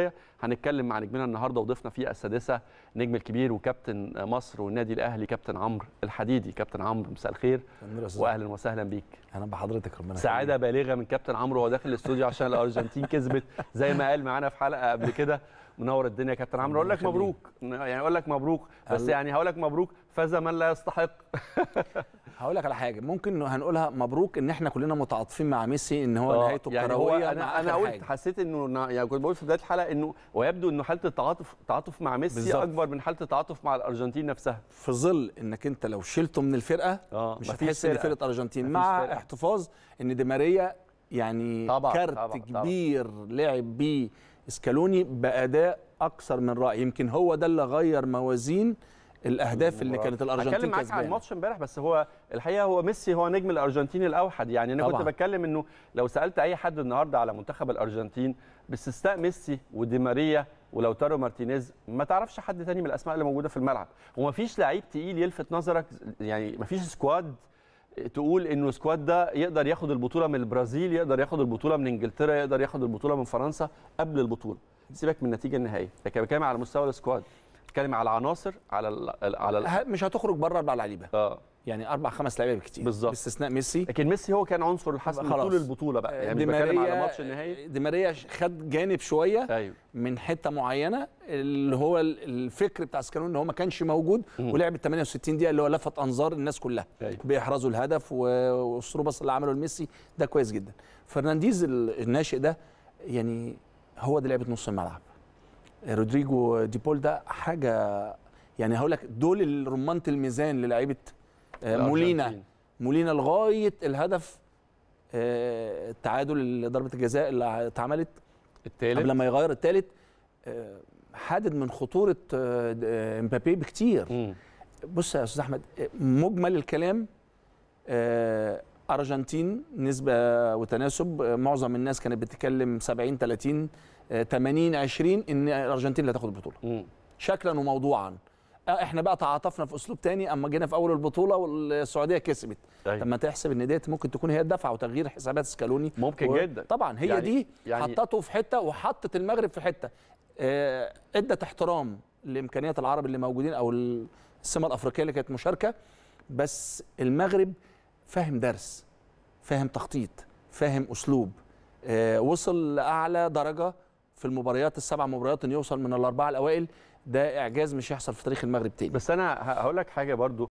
you. هنتكلم مع نجمنا النهارده وضيفنا فيه السادسه النجم الكبير وكابتن مصر والنادي الاهلي كابتن عمرو الحديدي كابتن عمرو مساء الخير واهلا وسهلا بيك اهلا بحضرتك ربنا سعاده بالغه من كابتن عمرو وهو داخل الاستوديو عشان الارجنتين كسبت زي ما قال معانا في حلقه قبل كده منور الدنيا يا كابتن عمرو اقول لك مبروك يعني اقول لك مبروك بس يعني هقول لك مبروك فاز من لا يستحق هقول لك على حاجه ممكن هنقولها مبروك ان احنا كلنا متعاطفين مع ميسي ان هو آه، نهايته يعني انا انا قلت حسيت انه يعني كنت بقول في بدايه الحلقه انه ويبدو انه حاله التعاطف تعاطف مع ميسي بالزبط. اكبر من حاله التعاطف مع الارجنتين نفسها في ظل انك انت لو شلته من الفرقه آه. مش هتحس ان فرقه ارجنتين مع فرقة. احتفاظ ان دي ماريا يعني طبعًا. كارت طبعًا. كبير لعب بيه اسكالوني باداء اكثر من رائع يمكن هو ده اللي غير موازين الاهداف اللي كانت الارجنتين بتكلم معاك عن الماتش امبارح بس هو الحقيقه هو ميسي هو نجم الارجنتين الاوحد يعني انا طبعا. كنت بتكلم انه لو سالت اي حد النهارده على منتخب الارجنتين باستثناء ميسي ودي ماريا ولو تارو مارتينيز ما تعرفش حد تاني من الاسماء اللي موجوده في الملعب ومفيش لعيب تقيل يلفت نظرك يعني مفيش سكواد تقول انه سكواد ده يقدر ياخد البطوله من البرازيل يقدر ياخد البطوله من انجلترا يقدر ياخد البطوله من فرنسا قبل البطوله سيبك من النتيجه النهائيه لكن بتكلم على مستوى السكواد بتتكلم على عناصر على على مش هتخرج بره اربع لعيبه اه يعني اربع خمس لعيبه بكتير بالظبط باستثناء ميسي لكن ميسي هو كان عنصر الحسم طول البطوله بقى يعني بنتكلم على ماتش النهائي دي ماريا خد جانب شويه أيوه. من حته معينه اللي هو الفكر بتاع سكانون ان هو ما كانش موجود ولعب ال 68 دقيقه اللي هو لفت انظار الناس كلها أيوه. بيحرزوا الهدف والسرو بس اللي عمله لميسي ده كويس جدا فرنانديز الناشئ ده يعني هو ده لعبه نص الملعب رودريجو دي بول ده حاجه يعني هقول لك دول رمانه الميزان للعيبه آه، مولينا مولينا لغايه الهدف آه، التعادل ضربه الجزاء اللي اتعملت التالت قبل ما يغير الثالث آه، حادد من خطوره امبابي بكتير بص يا استاذ احمد مجمل الكلام ارجنتين نسبه وتناسب معظم الناس كانت بتتكلم 70 30 80 20 ان الارجنتين اللي هتاخد البطوله شكلا وموضوعا آه، احنا بقى تعاطفنا في اسلوب تاني اما جينا في اول البطوله والسعوديه كسبت أيوة. لما تحسب ان ديت ممكن تكون هي الدفعه وتغيير حسابات سكالوني ممكن و... جدا طبعا هي يعني دي يعني حطته في حته وحطت المغرب في حته آه ادت احترام لامكانيات العرب اللي موجودين او السمه الافريقيه اللي كانت مشاركه بس المغرب فاهم درس فاهم تخطيط فاهم اسلوب آه وصل لاعلى درجه في المباريات السبع مباريات ان يوصل من الاربعه الاوائل ده اعجاز مش هيحصل في تاريخ المغرب تاني بس انا هقول لك حاجه برضو